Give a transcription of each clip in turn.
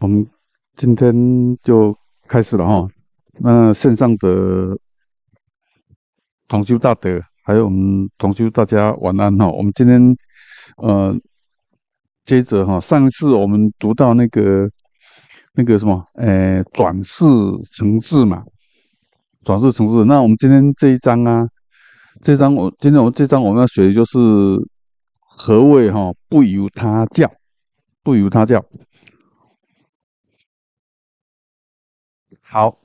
我们今天就开始了哈，那线上的同修大德，还有我们同修大家晚安哈。我们今天呃，接着哈，上次我们读到那个那个什么，哎，转世成智嘛，转世成智。那我们今天这一章啊，这章我今天我这章我们要学的就是何谓哈，不由他教，不由他教。好，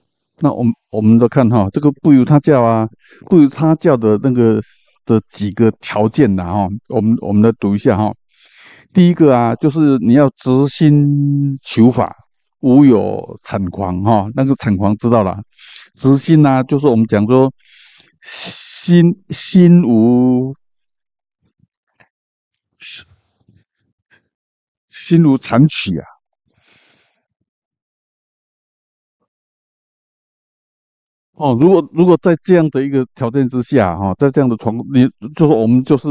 那我们我们都看哈，这个不如他教啊，不如他教的那个的几个条件呐哈，我们我们来读一下哈。第一个啊，就是你要执心求法，无有产狂哈。那个产狂知道了，执心啊，就是我们讲说心心无心如产曲啊。哦，如果如果在这样的一个条件之下，哈，在这样的床，你就是我们就是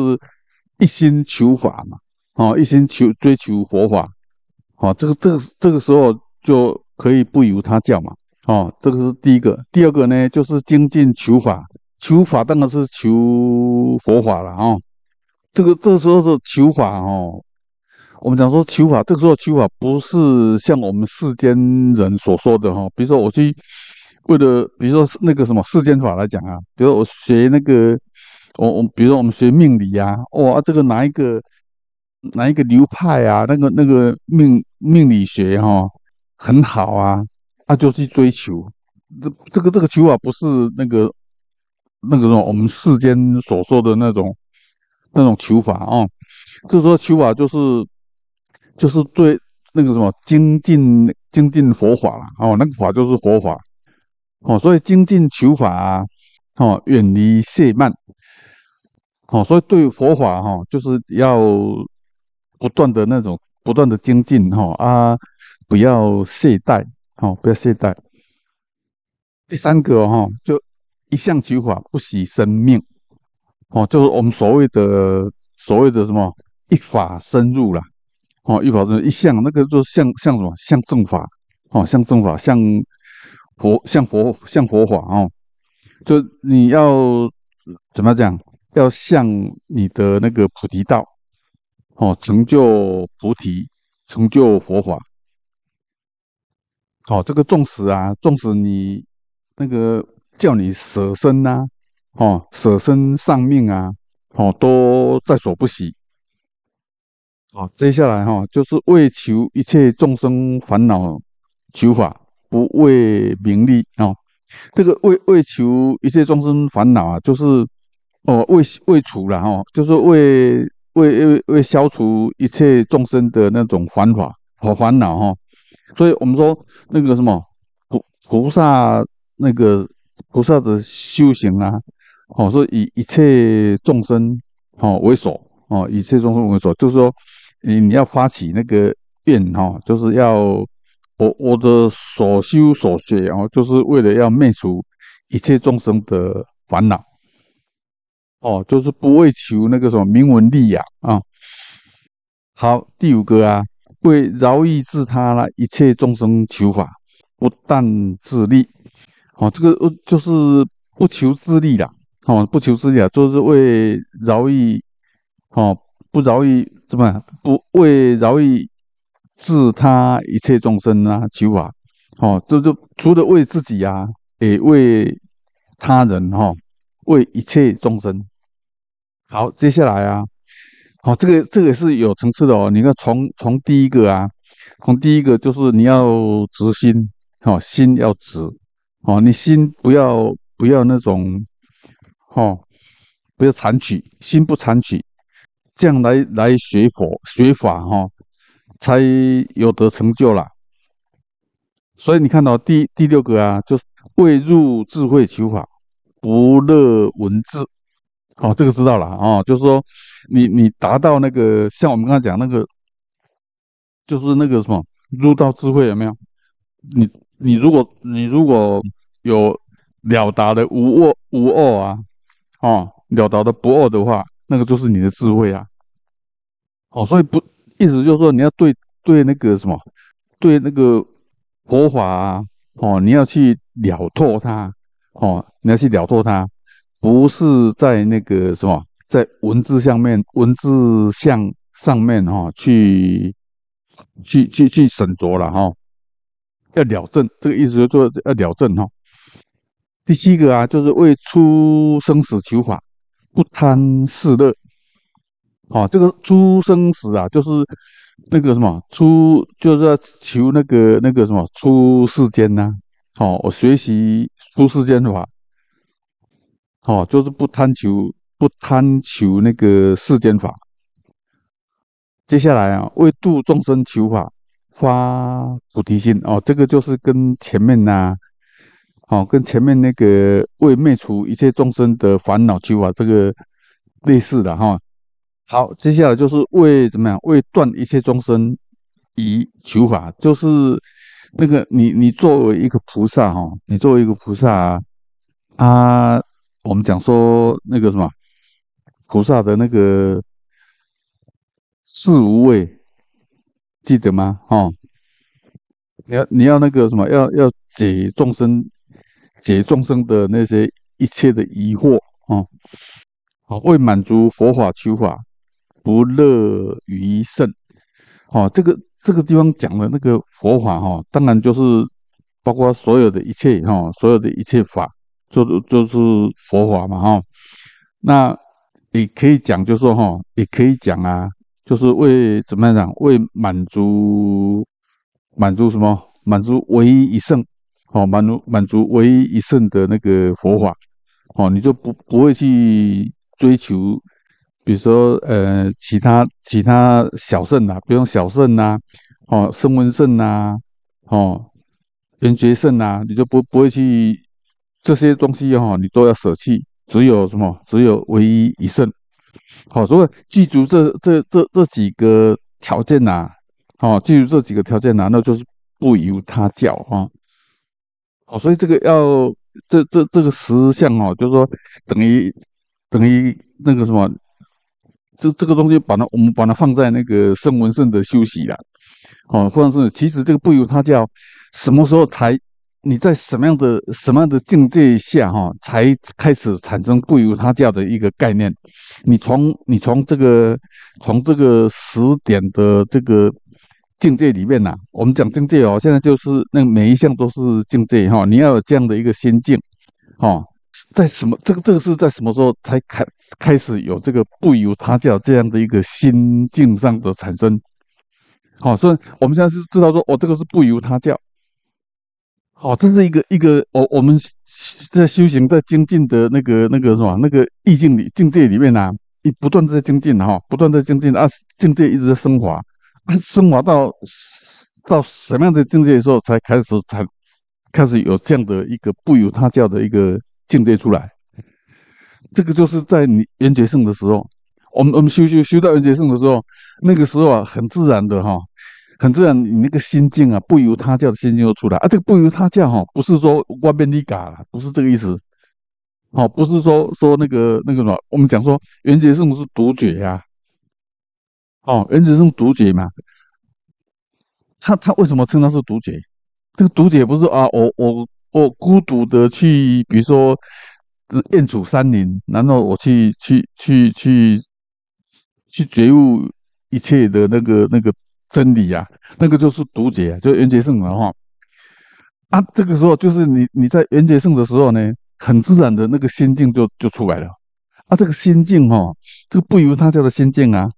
一心求法嘛，哦，一心求追求佛法，哦，这个这个这个时候就可以不由他教嘛，哦，这个是第一个。第二个呢，就是精进求法，求法当然是求佛法了，哦，这个这个时候是求法，哦，我们讲说求法，这个时候求法不是像我们世间人所说的，哈，比如说我去。为了，比如说那个什么世间法来讲啊，比如我学那个，我我，比如说我们学命理呀，哇，这个拿一个拿一个流派啊，那个那个命命理学哈，很好啊，他就去追求这这个这个求法，不是那个那个什么我们世间所说的那种那种求法啊，就说求法就是就是对那个什么精进精进佛法了啊，那个法就是佛法。哦，所以精进求法，哦，远离懈慢，哦，所以对佛法哈，就是要不断的那种不断的精进哈啊，不要懈怠，哦，不要懈怠。第三个哈，就一向求法不喜生命，哦，就是我们所谓的所谓的什么一法深入了，哦，一法深入一向那个就像像什么像正法，哦，像正法像。佛像佛像佛法哦，就你要怎么讲？要向你的那个菩提道哦，成就菩提，成就佛法。哦，这个纵使啊，纵使你那个叫你舍身呐，哦，舍身丧命啊，哦，都在所不惜。好，接下来哈，就是为求一切众生烦恼求法。不为名利啊，这个为为求一切众生烦恼啊，就是哦，为为除了哈，就是为为为为消除一切众生的那种烦恼和烦恼哈，所以我们说那个什么菩菩萨那个菩萨的修行啊，哦，是以一切众生哦为首哦，一切众生为首，就是说你你要发起那个愿哈，就是要。我我的所修所学后就是为了要灭除一切众生的烦恼，哦，就是不为求那个什么名闻利养啊。好，第五个啊，为饶益自他啦，一切众生求法，不但自利。哦，这个呃，就是不求自利啦，好，不求自利啊，就是为饶益，好，不饶益怎么不为饶益？治他一切众生啊，求法，哦，这就除了为自己啊，也为他人哈，为一切众生。好，接下来啊，好，这个这个是有层次的哦。你看，从从第一个啊，从第一个就是你要直心，哦，心要直，哦，你心不要不要那种，哦，不要残取，心不残取，这样来来学佛学法哈。才有得成就啦。所以你看到第第六个啊，就是未入智慧求法，不乐文字，好，这个知道了啊，就是说你你达到那个像我们刚才讲那个，就是那个什么入道智慧有没有？你你如果你如果有了达的无恶无恶啊，哦，了达的不恶的话，那个就是你的智慧啊，哦，所以不。意思就是说，你要对对那个什么，对那个佛法啊，哦，你要去了脱它，哦，你要去了脱它，不是在那个什么，在文字上面、文字像上面哈，去去去去审酌了哈，要了证，这个意思就做要了证哈。第七个啊，就是为出生死求法，不贪嗜乐。哦，这个出生时啊，就是那个什么出，就是求那个那个什么出世间呐，好，我学习出世间法，好，就是不贪求，不贪求那个世间法。接下来啊，为度众生求法发菩提心哦，这个就是跟前面呐，好，跟前面那个为灭除一切众生的烦恼求法这个类似的哈。好，接下来就是为怎么样为断一切众生疑求法，就是那个你你作为一个菩萨哈，你作为一个菩萨啊，我们讲说那个什么菩萨的那个四无畏，记得吗？哈，你要你要那个什么要要解众生解众生的那些一切的疑惑啊，好，为满足佛法求法。不乐于胜，哦，这个这个地方讲的那个佛法哈，当然就是包括所有的一切哈，所有的一切法，就就是佛法嘛哈。那你可以讲，就说哈，也可以讲啊，就是为怎么样讲，为满足满足什么，满足唯一一胜，哦，满足满足唯一一胜的那个佛法，哦，你就不不会去追求。比如说，呃，其他其他小肾呐，比如小肾呐，哦，肾温肾呐，哦，元觉肾呐，你就不不会去这些东西哈，你都要舍弃。只有什么？只有唯一一肾。好，所以具足这这这这几个条件呐，哦，具足这几个条件呐，那就是不由他教哈。哦，所以这个要这这这个实相哦，就是说等于等于那个什么。这这个东西，把它我们把它放在那个圣文圣的休息了，哦，或者是其实这个不由他教，什么时候才你在什么样的什么样的境界下哈，才开始产生不由他教的一个概念？你从你从这个从这个十点的这个境界里面呐，我们讲境界哦，现在就是那每一项都是境界哈，你要有这样的一个心境，哈。在什么？这个这个是在什么时候才开开始有这个不由他教这样的一个心境上的产生？好，所以我们现在是知道说，哦，这个是不由他教。好，这是一个一个，我我们在修行在精进的那个那个什么那个意境里境界里面呢，一不断在精进哈，不断在精进啊，境界一直在升华啊，升华到到什么样的境界的时候，才开始才开始有这样的一个不由他教的一个。境界出来，这个就是在你圆觉圣的时候，我们我们修修修到圆觉圣的时候，那个时候啊，很自然的哈，很自然，你那个心境啊，不由他教的心境就出来啊。这个不由他教哈，不是说外面的嘎，不是这个意思。好，不是说说那个那个什么，我们讲说圆觉圣是独绝呀。哦，圆觉圣独绝嘛，他他为什么称他是独绝？这个独绝不是啊，我我。我孤独的去，比如说，遍主山林，然后我去去去去去觉悟一切的那个那个真理啊，那个就是读解，就圆觉圣的话，啊，这个时候就是你你在圆觉圣的时候呢，很自然的那个心境就就出来了，啊，这个心境哈，这个不由他叫的仙境啊，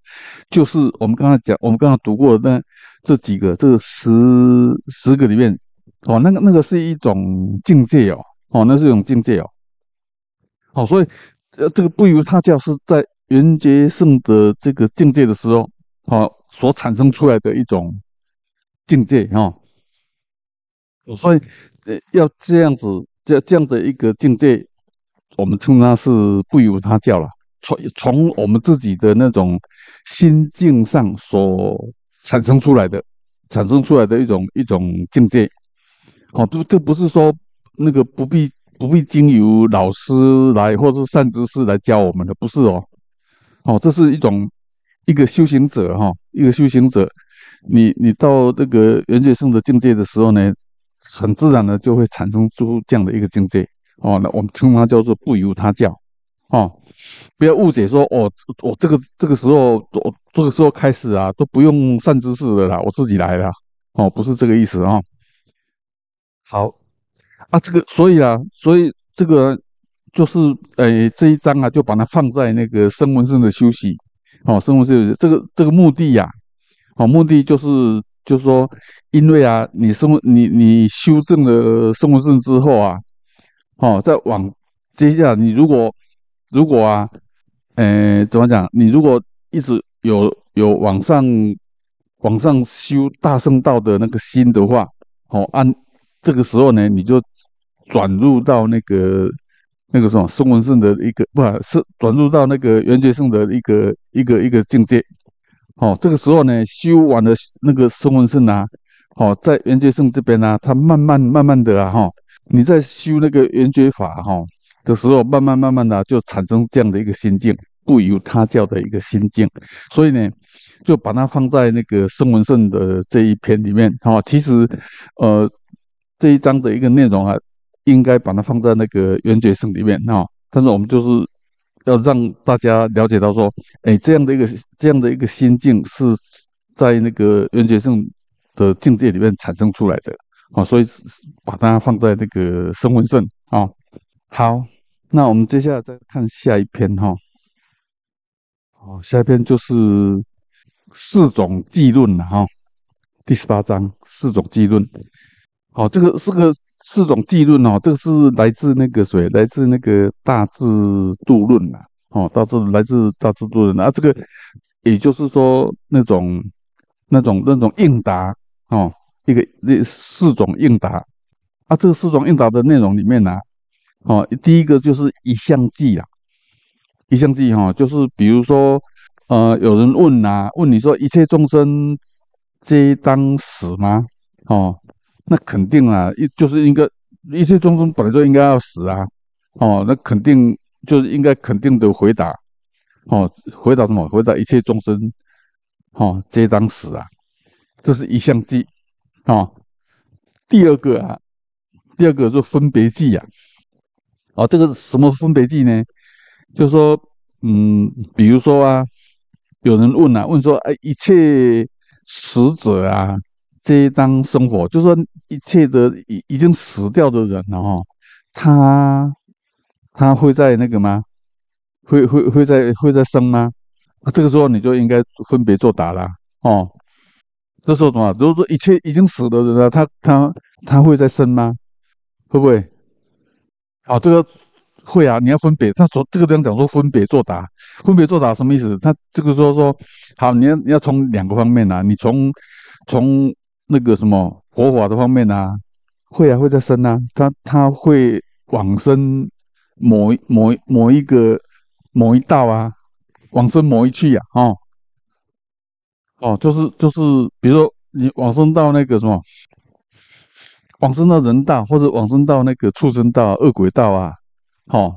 就是我们刚才讲，我们刚才读过那这几个这十十个里面。哦，那个那个是一种境界哦，哦，那是一种境界哦，好，所以呃，这个不由他教是在圆觉圣的这个境界的时候，好，所产生出来的一种境界哦，所以呃，要这样子这这样的一个境界，我们称它是不由他教了，从从我们自己的那种心境上所产生出来的，产生出来的一种一种境界。哦，这这不是说那个不必不必经由老师来或者善知识来教我们的，不是哦。哦，这是一种一个修行者哈，一个修行者，你你到那个圆觉圣的境界的时候呢，很自然的就会产生出这样的一个境界。哦，那我们称它叫做不由他教。哦，不要误解说哦，我这个这个时候我这个时候开始啊，都不用善知识的啦，我自己来的。哦，不是这个意思啊。好啊，这个所以啊，所以这个就是诶这一章啊，就把它放在那个生闻证的休息哦，生闻证的这个这个目的呀，哦，目的就是就是说，因为啊，你生你你修正了生闻证之后啊，哦，再往接下来，你如果如果啊，诶怎么讲？你如果一直有有往上往上修大圣道的那个心的话，好按。这个时候呢，你就转入到那个那个什么孙文胜的一个，不是转入到那个圆觉圣的一个一个一个境界。哦，这个时候呢，修完了那个孙文胜啊，哦，在圆觉圣这边呢，他慢慢慢慢的啊，哈，你在修那个圆觉法哈的时候，慢慢慢慢的就产生这样的一个心境，不由他教的一个心境。所以呢，就把它放在那个孙文盛的这一篇里面。哈，其实，呃。这一章的一个内容啊，应该把它放在那个圆觉盛里面啊。但是我们就是要让大家了解到说，哎，这样的一个这样的一个心境，是在那个圆觉盛的境界里面产生出来的啊。所以把它放在那个生闻胜啊。好，那我们接下来再看下一篇哈。好，下一篇就是四种寂论了哈。第十八章四种寂论。哦，这个是个四种记论哦。这个是来自那个谁？来自那个大智度论呐。哦，大智来自大智度论。那这个也就是说，那种、那种、那种应答哦，一个那四种应答。啊，这个四种应答的内容里面呢，哦，第一个就是一项记啊，一项记哈，就是比如说，呃，有人问呐，问你说一切众生皆当死吗？哦。那肯定啊，一就是应该一切众生本来就应该要死啊，哦，那肯定就是应该肯定的回答，哦，回答什么？回答一切众生，哦，皆当死啊，这是一项计，哦，第二个啊，第二个就分别计呀，哦，这个什么分别计呢？就是说，嗯，比如说啊，有人问啊，问说，哎，一切死者啊。这一当生活，就说一切的已已经死掉的人，了。哦，他他会在那个吗？会会会在会在生吗？这个时候你就应该分别作答了哦。这时候怎么？如果说一切已经死的人了，他他他会在生吗？会不会？好，这个会啊。你要分别，他说这个地方讲说分别作答，分别作答什么意思？他这个候说好，你要你要从两个方面啊，你从从。那个什么佛法的方面啊，会啊会再生啊，他他会往生某某某一个某一道啊，往生某一去啊，哦哦，就是就是，比如说你往生到那个什么，往生到人道，或者往生到那个畜生道、恶鬼道啊，哦，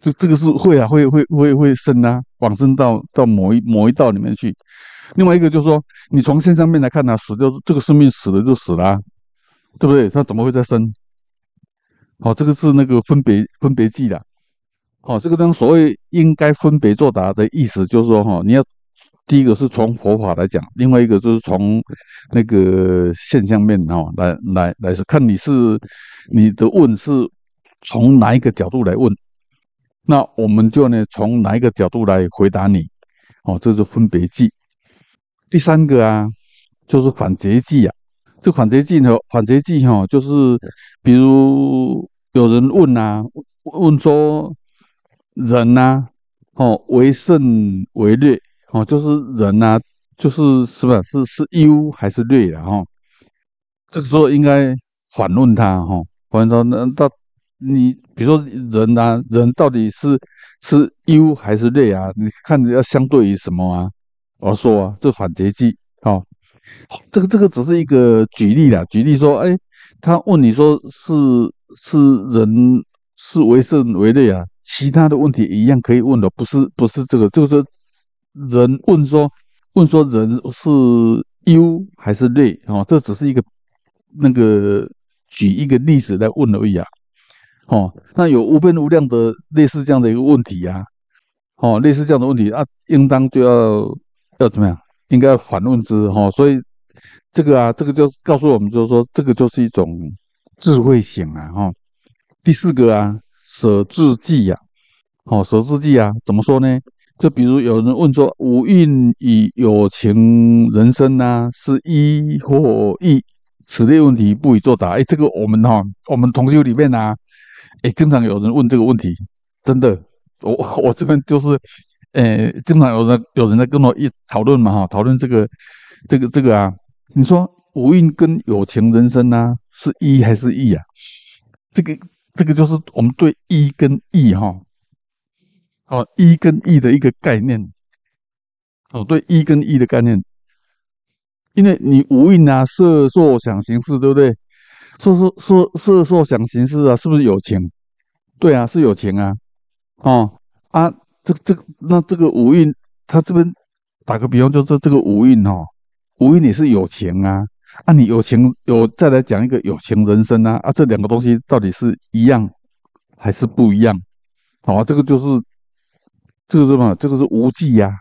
这这个是会啊会会会会生啊，往生到到某一某一道里面去。另外一个就是说，你从现象面来看呢，死就这个生命死了就死了，对不对？它怎么会再生？好，这个是那个分别分别记的。好，这个当所谓应该分别作答的意思，就是说哈，你要第一个是从佛法来讲，另外一个就是从那个现象面哈来来来说，看你是你的问是从哪一个角度来问，那我们就呢从哪一个角度来回答你。哦，这是分别记。第三个啊，就是反诘句啊，这反诘句和反诘句哈，就是比如有人问啊，问说人呐，哦，为胜为劣，哦，就是人呐，就是是不是是优还是劣的哈？这个时候应该反问他哈，反问说那那你比如说人呐，人到底是是优还是劣啊？你看要相对于什么啊？我说啊，这反诘记，哦，这个这个只是一个举例啦，举例说，哎，他问你说是是人是为甚为类啊？其他的问题一样可以问的，不是不是这个，就是人问说问说人是优还是劣哦，这只是一个那个举一个例子来问而已啊。哦，那有无边无量的类似这样的一个问题呀？哦，类似这样的问题，那应当就要。要怎么样？应该反问之哈，所以这个啊，这个就告诉我们，就是说这个就是一种智慧型啊哈。第四个啊，舍智计呀，好，舍智计啊，怎么说呢？就比如有人问说，五蕴与有情人生呢，是一或一此类问题，不予作答。哎，这个我们哈，我们同修里面啊，哎，经常有人问这个问题，真的，我我这边就是。诶，经常有人有人在跟我一讨论嘛，哈，讨论这个，这个，这个啊，你说无运跟有情人生呢，是一还是义啊？这个，这个就是我们对一跟义哈，哦，一跟义的一个概念，哦，对一跟义的概念，因为你无运啊，色受想行识，对不对？说说说色受想行识啊，是不是有情？对啊，是有情啊，哦，啊。这这那这个五运，他这边打个比方，就说这个五运哦，五运也是有情啊，啊你有情有再来讲一个有情人生啊，啊这两个东西到底是一样还是不一样？好，这个就是这个是嘛，这个是无忌呀，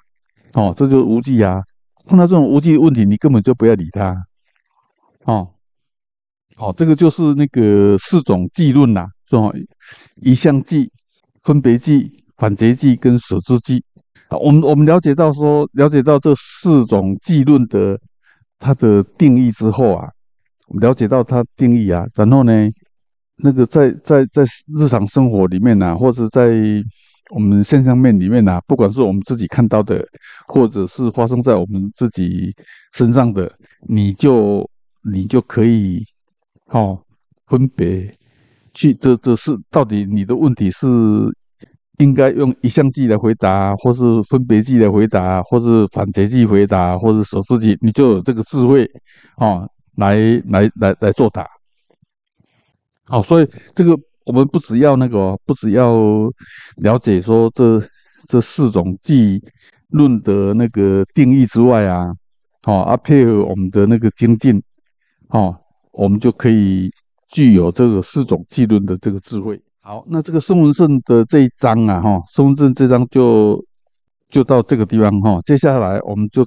哦，这就是无忌呀，碰到这种无忌问题，你根本就不要理他，哦，好，这个就是那个四种忌论呐，是吧？一项忌，分别忌。反节句跟舍之句啊，我们我们了解到说，了解到这四种句论的它的定义之后啊，了解到它定义啊，然后呢，那个在在在日常生活里面啊，或者在我们现象面里面啊，不管是我们自己看到的，或者是发生在我们自己身上的，你就你就可以好分别去这这是到底你的问题是。应该用一项记的回答，或是分别记的回答，或是反诘记回答，或是守字句，你就有这个智慧啊，来来来来作答。好，所以这个我们不只要那个，不只要了解说这这四种记论的那个定义之外啊，好，阿配合我们的那个精进，好，我们就可以具有这个四种记论的这个智慧。好，那这个孙文胜的这一章啊，哈，孙文胜这张就就到这个地方哈。接下来我们就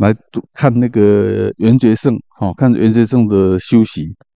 来看那个袁觉圣，哈，看袁觉圣的修行。